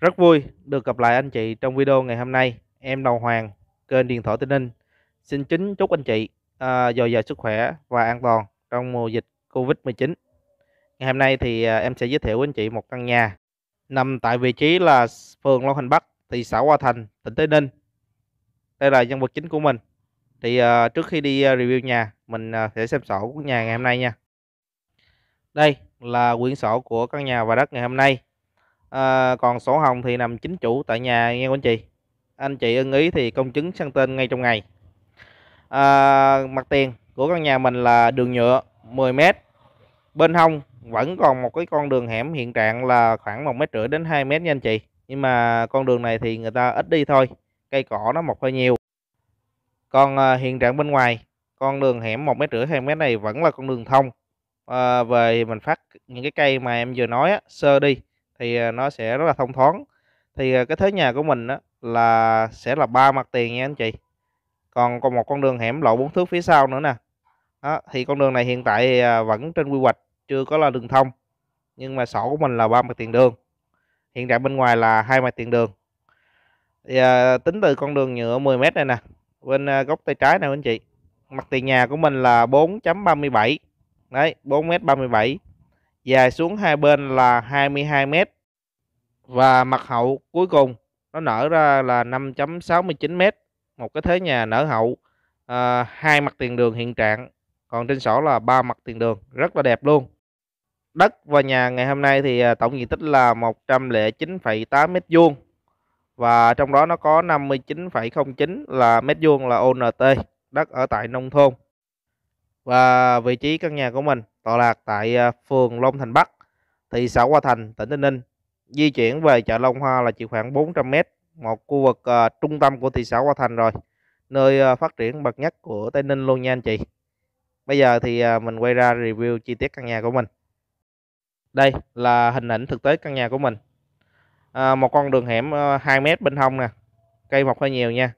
Rất vui được gặp lại anh chị trong video ngày hôm nay. Em là Hoàng, kênh Điện thoại Tây Ninh. Xin kính chúc anh chị à, dồi dào sức khỏe và an toàn trong mùa dịch Covid-19. Ngày hôm nay thì à, em sẽ giới thiệu với anh chị một căn nhà nằm tại vị trí là phường Long Thành Bắc, thị xã Hòa Thành, tỉnh Tây Ninh. Đây là nhân vật chính của mình. Thì à, trước khi đi à, review nhà, mình à, sẽ xem sổ của nhà ngày hôm nay nha. Đây là quyển sổ của căn nhà và đất ngày hôm nay à, còn sổ hồng thì nằm chính chủ tại nhà nghe anh chị anh chị ưng ý thì công chứng sang tên ngay trong ngày à, mặt tiền của căn nhà mình là đường nhựa 10m bên hông vẫn còn một cái con đường hẻm hiện trạng là khoảng một mét rưỡi đến 2 mét nha anh chị nhưng mà con đường này thì người ta ít đi thôi cây cỏ nó mọc hơi nhiều còn ờ, hiện trạng bên ngoài con đường hẻm một mét rưỡi hai mét này vẫn là con đường thông à, về mình phát những cái cây mà em vừa nói á, sơ đi thì ờ, nó sẽ rất là thông thoáng thì ờ, cái thế nhà của mình đó là sẽ là ba mặt tiền nha anh chị còn còn một con đường hẻm lộ bốn thước phía sau nữa nè đó, thì con đường này hiện tại à, vẫn trên quy hoạch chưa có là đường thông nhưng mà sổ của mình là ba mặt tiền đường hiện tại bên ngoài là hai mặt tiền đường thì, à, tính từ con đường nhựa 10 m này nè bên à, góc tay trái nè anh chị mặt tiền nhà của mình là 4.37 đấy 4 m 37 dài xuống hai bên là 22 m và mặt hậu cuối cùng nó nở ra là 5.69 m, một cái thế nhà nở hậu à, hai mặt tiền đường hiện trạng, còn trên sổ là ba mặt tiền đường, rất là đẹp luôn. Đất và nhà ngày hôm nay thì à, tổng diện tích là 109,8 m vuông và trong đó nó có 59,09 là mét vuông là ONT, đất ở tại nông thôn và vị trí căn nhà của mình tọa lạc tại à, phường Long Thành Bắc, thị xã Hòa Thành, tỉnh Tây Ninh. Di chuyển về chợ Long Hoa là chỉ khoảng 400 m, một khu vực uh, trung tâm của thị xã Hòa Thành rồi, nơi uh, phát triển bậc nhất của Tây Ninh luôn nha anh chị. Bây giờ thì uh, mình quay ra review chi tiết căn nhà của mình. Đây là hình ảnh thực tế căn nhà của mình. À, một con đường hẻm 2 m bên hông nè, cây mọc hơi nhiều nha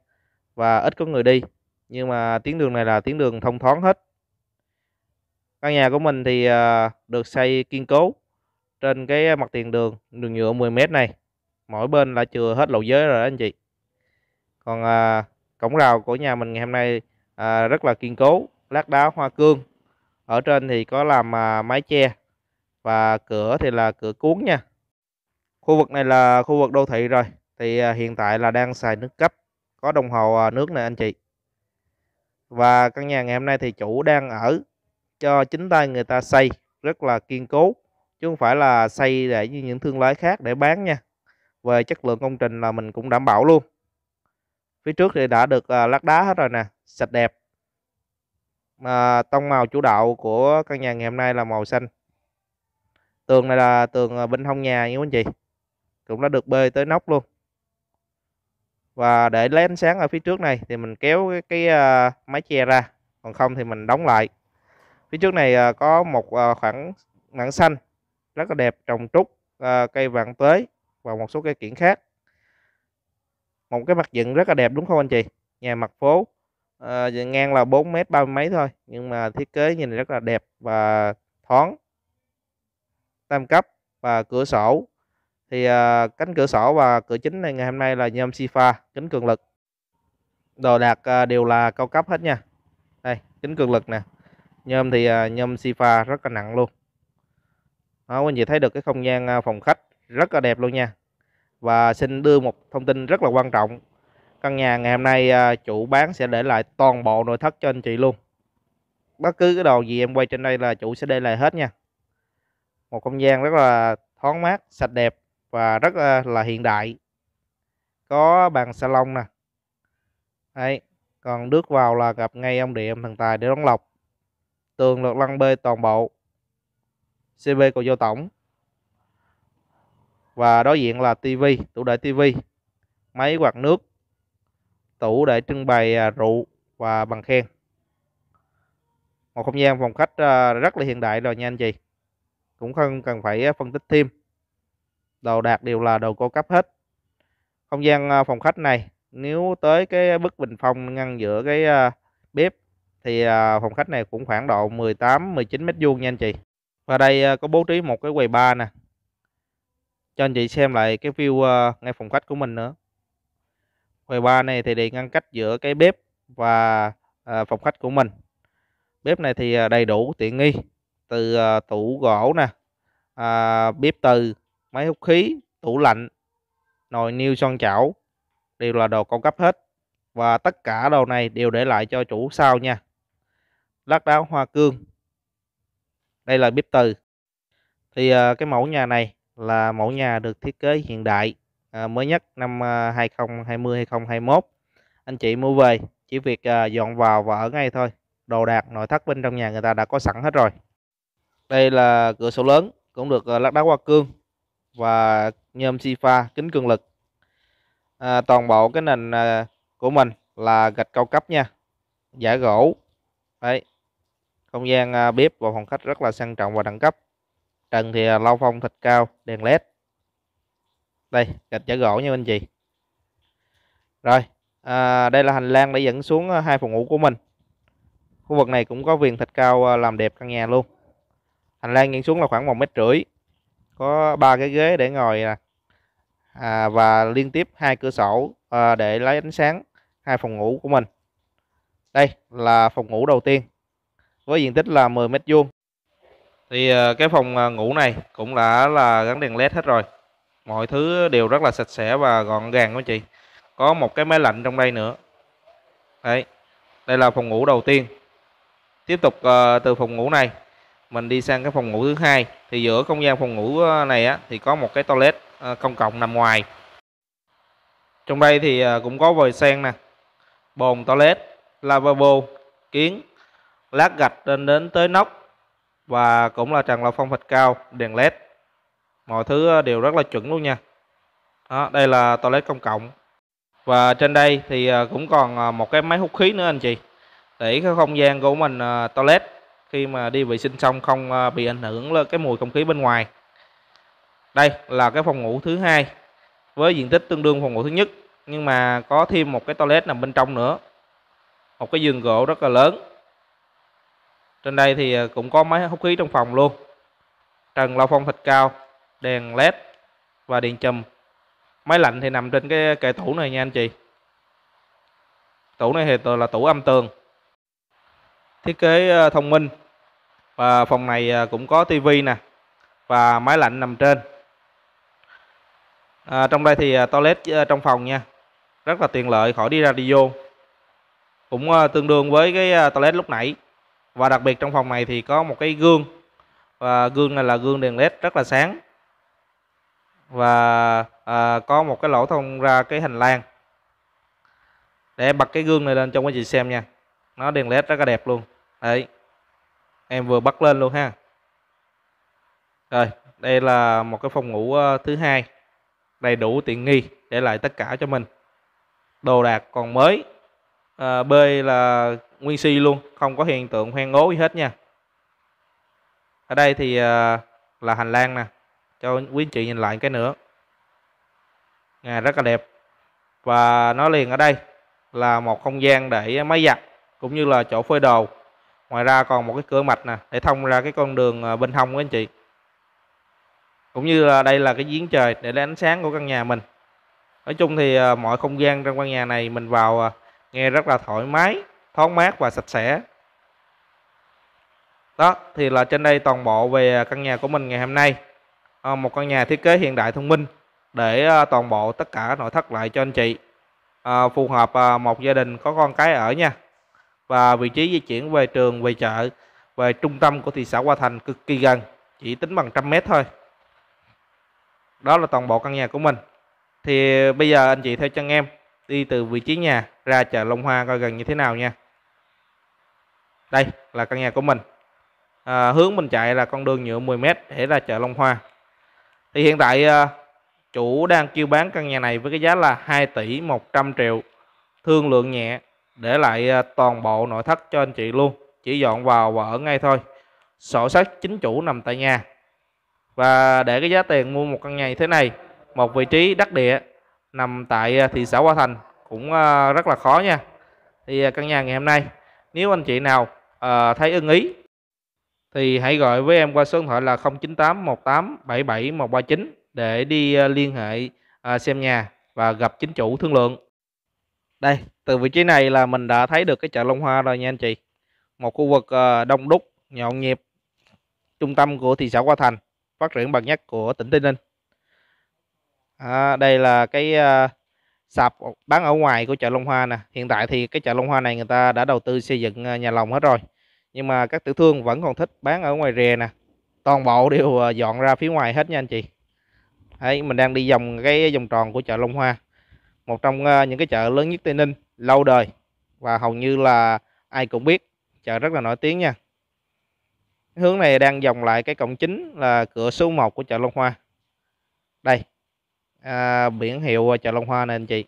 và ít có người đi. Nhưng mà tuyến đường này là tuyến đường thông thoáng hết Căn nhà của mình thì à, được xây kiên cố trên cái à, mặt tiền đường, đường nhựa 10 mét này. Mỗi bên là chừa hết lầu giới rồi đó anh chị. Còn à, cổng rào của nhà mình ngày hôm nay rất là kiên cố, lát đá hoa cương. Ở trên thì có làm mái che và cửa thì là cửa cuốn nha. Khu vực này là khu vực đô thị rồi. Thì hiện tại là đang xài nước cấp, có đồng hồ nước này anh chị. Và căn nhà ngày hôm nay thì chủ đang ở cho chính tay người ta xây rất là kiên cố chứ không phải là xây để như những thương lái khác để bán nha về chất lượng công trình là mình cũng đảm bảo luôn phía trước thì đã được à, lát đá hết rồi nè sạch đẹp mà tông màu chủ đạo của căn nhà ngày hôm nay là màu xanh tường này là tường à, bên hông nhà nha anh chị cũng đã được bê tới nóc luôn và để lấy ánh sáng ở phía trước này thì mình kéo cái, cái uh, mái che ra còn không thì mình đóng lại phía trước này à, có một à, khoảng mảng xanh rất là đẹp trồng trúc à, cây vạn tuế và một số cây kiển khác một cái mặt dựng rất là đẹp đúng không anh chị nhà mặt phố à, ngang là 4 mét ba mấy thôi nhưng mà thiết kế nhìn rất là đẹp và thoáng tam cấp và cửa sổ thì cánh cửa sổ và cửa chính này ngày hôm nay là nhôm sifa kính cường lực đồ đạc đều là cao cấp hết nha đây kính cường lực nè nhôm thì à, nhôm sifa rất là nặng luôn đó quý anh chị thấy được cái không gian à, phòng khách rất là đẹp luôn nha và xin đưa một thông tin rất là quan trọng căn nhà ngày hôm nay à, chủ bán sẽ để lại toàn bộ nội thất cho anh chị luôn bất cứ cái đồ gì em quay trên đây là chủ sẽ để lại hết nha một không gian rất là thoáng mát sạch đẹp và rất là hiện đại có bàn salon nè đấy còn bước vào là gặp ngay ông điện thần tài để đón lọc tường lợt lăng bê toàn bộ CB cầu giao tổng và đối diện là TV tủ để TV máy quạt nước tủ để trưng bày à, rượu và bằng khen một không gian phòng khách à, rất là hiện đại rồi nha anh chị cũng không cần phải phân tích thêm đồ đạc đều là đồ cao cấp hết không gian à, phòng khách này nếu tới cái bức bình phong ngăn giữa cái bếp thì à, phòng khách này cũng khoảng độ 18 19 mét vuông nha anh chị và đây à, có bố trí một cái quầy bar nè cho anh chị xem lại cái view à, ngay phòng khách của mình nữa quầy bar này thì để ngăn cách giữa cái bếp và phòng khách của mình bếp này thì đầy đủ tiện nghi từ tủ gỗ nè bếp từ máy hút khí tủ lạnh nồi niêu son chảo đều là đồ cao cấp hết và tất cả đồ này đều để lại cho chủ sau nha lát đá hoa cương đây là bếp từ thì ờ, cái mẫu nhà này là mẫu nhà được thiết kế hiện đại ờ, mới nhất năm 2020 ờ, 2021 anh chị mua về chỉ việc dọn vào và ở ngay thôi đồ đạc nội thất bên trong nhà người ta đã có sẵn hết rồi đây là cửa sổ lớn cũng được lát đá hoa cương và nhôm si pha kính cường lực à, toàn bộ cái nền của mình là gạch cao cấp nha giả gỗ đấy không gian à, bếp và phòng khách rất là sang trọng và đẳng cấp. Trần thì à, lau phong thịt cao, đèn led. Đây, gạch giả gỗ nha anh chị. Rồi, à, đây là hành lang để dẫn xuống à, hai phòng ngủ của mình. Khu vực này cũng có viền thạch cao làm đẹp căn nhà luôn. Hành lang dẫn xuống là khoảng một mét rưỡi. Có ba cái ghế để ngồi nè. À, và liên tiếp hai cửa sổ à, để lấy ánh sáng hai phòng ngủ của mình. Đây là phòng ngủ đầu tiên với diện tích là 10 m vuông thì ờ, cái phòng ờ, ngủ này cũng đã là gắn đèn led hết rồi mọi thứ đều rất là sạch sẽ và gọn gàng đó chị có một cái máy lạnh trong đây nữa đấy đây là phòng ngủ đầu tiên tiếp tục ờ, từ phòng ngủ này mình đi sang cái phòng ngủ thứ hai thì giữa không gian phòng ngủ này á, thì có một cái toilet công cộng nằm ngoài trong đây thì cũng có vòi sen nè bồn toilet lavabo kiến lát gạch lên đến tới nóc và cũng là trần lò phong phạch cao, đèn led. Mọi thứ ờ, đều rất là chuẩn luôn nha. Đó, đây là toilet công cộng. Và trên đây thì ờ, cũng còn ờ, một cái máy hút khí nữa anh chị. Để cái không gian của mình toilet khi mà đi vệ sinh xong không bị ảnh hưởng lên cái mùi không khí bên ngoài. Đây là cái phòng ngủ thứ hai với diện tích tương đương phòng ngủ thứ nhất nhưng mà có thêm một cái toilet nằm bên trong nữa. Một cái giường gỗ rất là lớn trên đây thì ờ, cũng có máy hút khí trong phòng luôn trần lau phong thạch cao đèn led và điện chùm máy lạnh thì nằm trên cái kệ tủ này nha anh chị tủ này thì là tủ âm tường thiết kế ờ, thông minh và phòng này ờ, cũng có tivi nè và máy lạnh nằm trên à, trong đây thì toilet trong phòng nha rất là tiện lợi khỏi đi ra đi vô cũng tương đương với cái toilet lúc nãy và đặc biệt trong phòng này thì có một cái gương và gương này là gương đèn led rất là sáng và à, có một cái lỗ thông ra cái hành lang để em bật cái gương này lên cho quý chị xem nha nó đèn led rất là đẹp luôn đấy em vừa bắt lên luôn ha rồi đây là một cái phòng ngủ ờ, thứ hai đầy đủ tiện nghi để lại tất cả cho mình đồ đạc còn mới à, ờ, bơi là nguyên si luôn không có hiện tượng hoen ố gì hết nha ở đây thì à, là hành lang nè cho quý anh chị nhìn lại cái nữa à, rất là đẹp và nó liền ở đây là một không gian để máy giặt cũng như là chỗ phơi đồ ngoài ra còn một cái cửa mạch nè để thông ra cái con đường à, bên hông của anh chị cũng như là đây là cái giếng trời để lấy ánh sáng của căn nhà mình nói chung thì à, mọi không gian trong căn nhà này mình vào nghe rất là thoải mái thoáng mát và sạch sẽ đó thì là trên đây toàn bộ về căn nhà của mình ngày hôm nay à, một căn nhà thiết kế hiện đại thông minh để ờ, toàn bộ tất cả nội thất lại cho anh chị à, phù hợp à, một gia đình có con cái ở nha và vị trí di chuyển về trường về chợ về trung tâm của thị xã hòa Thành cực kỳ gần chỉ tính bằng trăm mét thôi đó là toàn bộ căn nhà của mình thì bây giờ anh chị theo chân em đi từ vị trí nhà ra chợ Long Hoa coi gần như thế nào nha đây là căn nhà của mình à, hướng mình chạy là con đường nhựa 10m để ra chợ Long Hoa thì hiện tại à, chủ đang kêu bán căn nhà này với cái giá là 2 tỷ 100 triệu thương lượng nhẹ để lại à, toàn bộ nội thất cho anh chị luôn chỉ dọn vào và ở ngay thôi sổ sách chính chủ nằm tại nhà và để cái giá tiền mua một căn nhà như thế này một vị trí đắc địa nằm tại à, thị xã Hoa Thành cũng rất là khó nha thì căn nhà ngày hôm nay nếu anh chị nào à, thấy ưng ý thì hãy gọi với em qua số điện thoại là 098 18 77 139 để đi ờ, liên hệ à, xem nhà và gặp chính chủ thương lượng. Đây, từ vị trí này là mình đã thấy được cái chợ Long Hoa rồi nha anh chị. Một khu vực à, đông đúc, nhộn nhịp, trung tâm của thị xã Hoa Thành, phát triển bậc nhất của tỉnh Tây Ninh. À, đây là cái à, sạp bán ở ngoài của chợ Long Hoa nè. Hiện tại thì cái chợ Long Hoa này người ta đã đầu tư xây dựng à, nhà lồng hết rồi. Nhưng mà các tiểu thương vẫn còn thích bán ở ngoài rìa nè. Toàn bộ đều à, dọn ra phía ngoài hết nha anh chị. Đấy, mình đang đi vòng cái vòng tròn của chợ Long Hoa. Một trong à, những cái chợ lớn nhất Tây Ninh, lâu đời và hầu như là ai cũng biết. Chợ rất là nổi tiếng nha. Hướng này đang vòng lại cái cổng chính là cửa số 1 của chợ Long Hoa. Đây, à, biển hiệu à, chợ Long Hoa này anh chị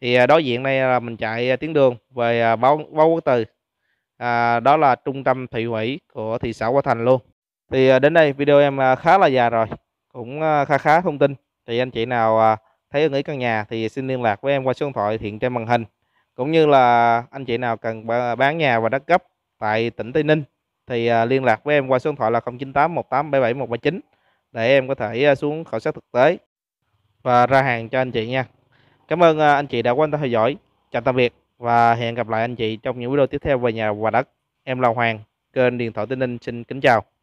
thì à, đối diện đây là mình chạy à, tuyến đường về báo báo quốc từ à, đó là trung tâm thị ủy của thị xã Hoa Thành luôn thì đến đây video em khá là dài rồi cũng khá khá thông tin thì anh chị nào thấy ưng ý căn nhà thì xin liên lạc với em qua số điện thoại hiện trên màn hình cũng như là anh chị nào cần bán nhà và đất gấp tại tỉnh Tây Ninh thì liên lạc với em qua số điện thoại là 0981877139 để em có thể xuống khảo sát thực tế và ra hàng cho anh chị nha cảm ơn à, anh chị đã quan tâm theo dõi chào tạm biệt và hẹn gặp lại anh chị trong những video tiếp theo về nhà và đất em là Hoàng kênh điện thoại Tây Ninh xin kính chào